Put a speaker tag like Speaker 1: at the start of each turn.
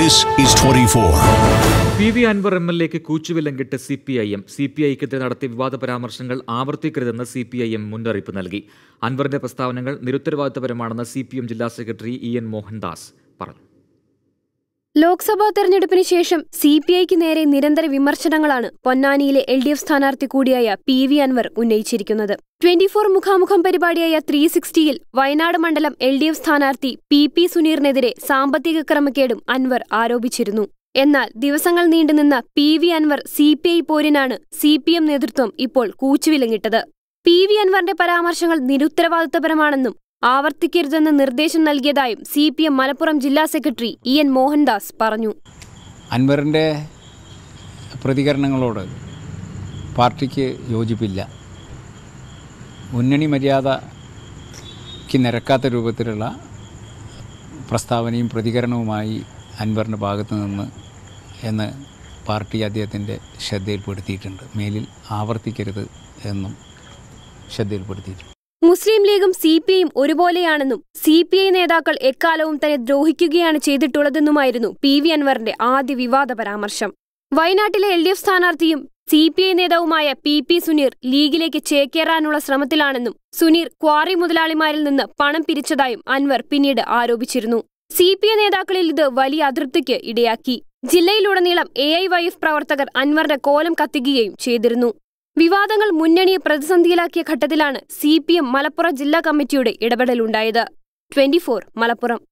Speaker 1: This is 24.
Speaker 2: P V Anvar M L എക്ക് കൂച്ചുവിലങ്കിട്ട് C P I M C P ഐക്കെതിരെ നടത്തിയ വിവാദ പരാമർശങ്ങൾ ആവർത്തിക്കരുതെന്ന് സി പി ഐ എം മുന്നറിയിപ്പ് നൽകി അൻവറിന്റെ പ്രസ്താവനകൾ നിരുത്തരവാദിത്തപരമാണെന്ന് സി പി എം ജില്ലാ secretary E N Mohandas
Speaker 1: Lok Sabha തെരഞ്ഞെടുപ്പിന് ശേഷം സി പി ഐക്ക് നേരെ നിരന്തര വിമർശനങ്ങളാണ് പൊന്നാനിയിലെ എൽ ഡി എഫ് സ്ഥാനാർത്ഥി കൂടിയായ പി വി അൻവർ ഉന്നയിച്ചിരിക്കുന്നത് ട്വന്റി ഫോർ മുഖാമുഖം പരിപാടിയായ ത്രീ സിക്സ്റ്റിയിൽ വയനാട് മണ്ഡലം എൽ ഡി എഫ് സ്ഥാനാർത്ഥി പി പി സുനീറിനെതിരെ സാമ്പത്തിക ക്രമക്കേടും അൻവർ ആരോപിച്ചിരുന്നു എന്നാൽ ദിവസങ്ങൾ നീണ്ടുനിന്ന P V Anvar C P I പോരിനാണ് സി പി എം നേതൃത്വം ഇപ്പോൾ കൂച്ചുവിലങ്ങിട്ടത് പി വി അൻവറിന്റെ പരാമർശങ്ങൾ നിരുത്തരവാദിത്തപരമാണെന്നും ആവർത്തിക്കരുതെന്ന് നിർദ്ദേശം നൽകിയതായും സി പി എം മലപ്പുറം ജില്ലാ സെക്രട്ടറി ഇ എൻ മോഹൻദാസ് പറഞ്ഞു
Speaker 3: അൻവറിൻ്റെ പ്രതികരണങ്ങളോട് പാർട്ടിക്ക് യോജിപ്പില്ല മുന്നണി മര്യാദയ്ക്ക് നിരക്കാത്ത രൂപത്തിലുള്ള പ്രസ്താവനയും പ്രതികരണവുമായി അൻവറിൻ്റെ ഭാഗത്തു നിന്ന് എന്ന് പാർട്ടി അദ്ദേഹത്തിൻ്റെ ശ്രദ്ധയിൽപ്പെടുത്തിയിട്ടുണ്ട് മേലിൽ ആവർത്തിക്കരുത് എന്നും ശ്രദ്ധയിൽപ്പെടുത്തിയിട്ടുണ്ട്
Speaker 1: മുസ്ലിം ലീഗും സി പി ഐയും ഒരുപോലെയാണെന്നും സി പി ഐ നേതാക്കൾ എക്കാലവും തന്നെ ദ്രോഹിക്കുകയാണ് ചെയ്തിട്ടുള്ളതെന്നുമായിരുന്നു പി വി അൻവറിന്റെ ആദ്യ വിവാദ പരാമർശം വയനാട്ടിലെ എൽ ഡി എഫ് സ്ഥാനാർത്ഥിയും സി പി ഐ നേതാവുമായ പി പി സുനീർ ലീഗിലേക്ക് ചേക്കേറാനുള്ള ശ്രമത്തിലാണെന്നും സുനീർ ക്വാറി മുതലാളിമാരിൽ നിന്ന് പണം പിരിച്ചതായും അൻവർ പിന്നീട് ആരോപിച്ചിരുന്നു സി പി ഐ നേതാക്കളിൽ ഇത് വലിയ അതൃപ്തിക്ക് ഇടയാക്കി ജില്ലയിലുടനീളം എ ഐ വൈ എഫ് പ്രവർത്തകർ അൻവറിന്റെ കോലം കത്തിക്കുകയും ചെയ്തിരുന്നു വിവാദങ്ങൾ മുന്നണിയെ പ്രതിസന്ധിയിലാക്കിയ ഘട്ടത്തിലാണ് സി പി എം മലപ്പുറം ജില്ലാ കമ്മിറ്റിയുടെ ഇടപെടലുണ്ടായത് ട്വന്റി മലപ്പുറം